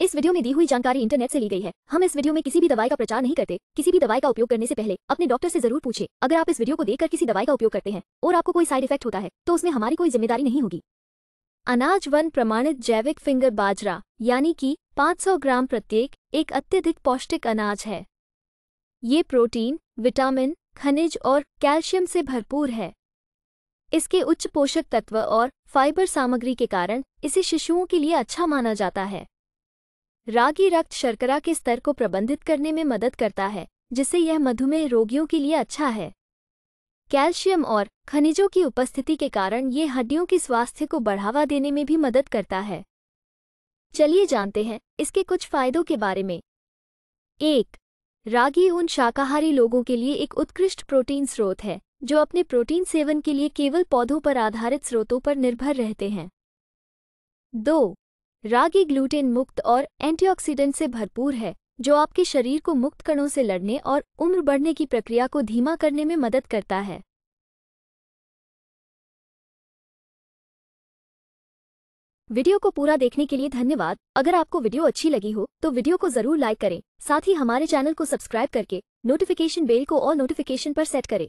इस वीडियो में दी हुई जानकारी इंटरनेट से ली गई है हम इस वीडियो में किसी भी दवाई का प्रचार नहीं करते किसी भी दवाई का उपयोग करने से पहले अपने डॉक्टर से जरूर पूछे अगर आप इस वीडियो को देखकर किसी दवाई का उपयोग करते हैं और आपको कोई साइड इफेक्ट होता है तो उसमें हमारी कोई जिम्मेदारी नहीं होगी अनाज वन प्रमाणित जैविक फिंगर बाजरा यानी कि 500 ग्राम प्रत्येक एक अत्यधिक पौष्टिक अनाज है ये प्रोटीन विटामिन खनिज और कैल्शियम से भरपूर है इसके उच्च पोषक तत्व और फाइबर सामग्री के कारण इसे शिशुओं के लिए अच्छा माना जाता है रागी रक्त शर्करा के स्तर को प्रबंधित करने में मदद करता है जिससे यह मधुमेह रोगियों के लिए अच्छा है कैल्शियम और खनिजों की उपस्थिति के कारण ये हड्डियों के स्वास्थ्य को बढ़ावा देने में भी मदद करता है चलिए जानते हैं इसके कुछ फायदों के बारे में एक रागी उन शाकाहारी लोगों के लिए एक उत्कृष्ट प्रोटीन स्रोत है जो अपने प्रोटीन सेवन के लिए केवल पौधों पर आधारित स्रोतों पर निर्भर रहते हैं दो रागी ग्लूटेन मुक्त और एंटीऑक्सीडेंट से भरपूर है जो आपके शरीर को मुक्त कणों से लड़ने और उम्र बढ़ने की प्रक्रिया को धीमा करने में मदद करता है वीडियो को पूरा देखने के लिए धन्यवाद अगर आपको वीडियो अच्छी लगी हो तो वीडियो को जरूर लाइक करें साथ ही हमारे चैनल को सब्सक्राइब करके नोटिफिकेशन बेल को और नोटिफिकेशन पर सेट करें